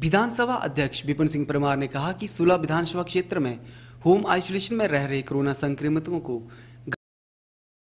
विधानसभा अध्यक्ष विपिन सिंह परमार ने कहा कि सुला विधानसभा क्षेत्र में होम आइसोलेशन में रह रहे कोरोना संक्रमितों को